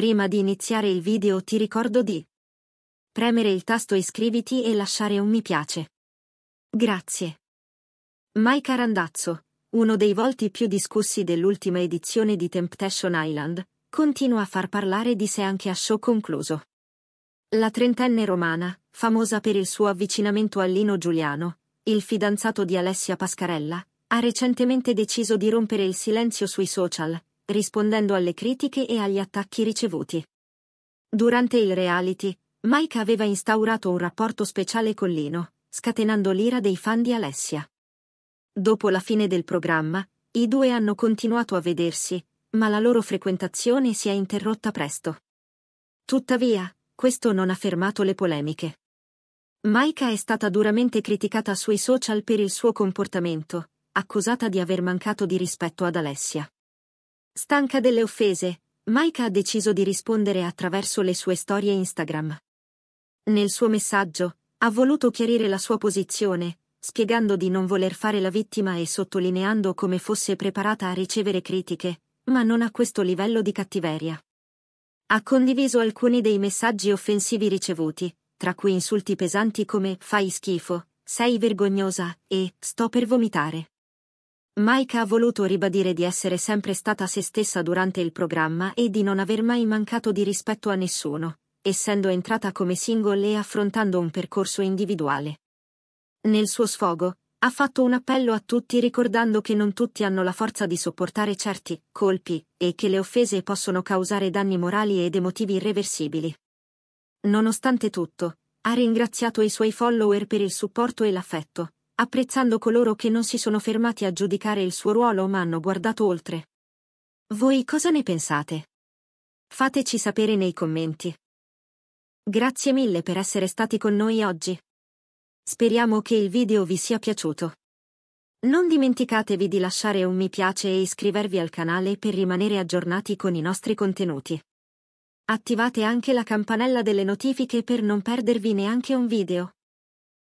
Prima di iniziare il video ti ricordo di premere il tasto iscriviti e lasciare un mi piace. Grazie. Mike Randazzo, uno dei volti più discussi dell'ultima edizione di Temptation Island, continua a far parlare di sé anche a show concluso. La trentenne romana, famosa per il suo avvicinamento a Lino Giuliano, il fidanzato di Alessia Pascarella, ha recentemente deciso di rompere il silenzio sui social, rispondendo alle critiche e agli attacchi ricevuti. Durante il reality, Mike aveva instaurato un rapporto speciale con Lino, scatenando l'ira dei fan di Alessia. Dopo la fine del programma, i due hanno continuato a vedersi, ma la loro frequentazione si è interrotta presto. Tuttavia, questo non ha fermato le polemiche. Maika è stata duramente criticata sui social per il suo comportamento, accusata di aver mancato di rispetto ad Alessia. Stanca delle offese, Maika ha deciso di rispondere attraverso le sue storie Instagram. Nel suo messaggio, ha voluto chiarire la sua posizione, spiegando di non voler fare la vittima e sottolineando come fosse preparata a ricevere critiche, ma non a questo livello di cattiveria. Ha condiviso alcuni dei messaggi offensivi ricevuti, tra cui insulti pesanti come fai schifo, sei vergognosa e sto per vomitare. Mike ha voluto ribadire di essere sempre stata se stessa durante il programma e di non aver mai mancato di rispetto a nessuno, essendo entrata come single e affrontando un percorso individuale. Nel suo sfogo, ha fatto un appello a tutti ricordando che non tutti hanno la forza di sopportare certi colpi e che le offese possono causare danni morali ed emotivi irreversibili. Nonostante tutto, ha ringraziato i suoi follower per il supporto e l'affetto, apprezzando coloro che non si sono fermati a giudicare il suo ruolo ma hanno guardato oltre. Voi cosa ne pensate? Fateci sapere nei commenti. Grazie mille per essere stati con noi oggi. Speriamo che il video vi sia piaciuto. Non dimenticatevi di lasciare un mi piace e iscrivervi al canale per rimanere aggiornati con i nostri contenuti. Attivate anche la campanella delle notifiche per non perdervi neanche un video.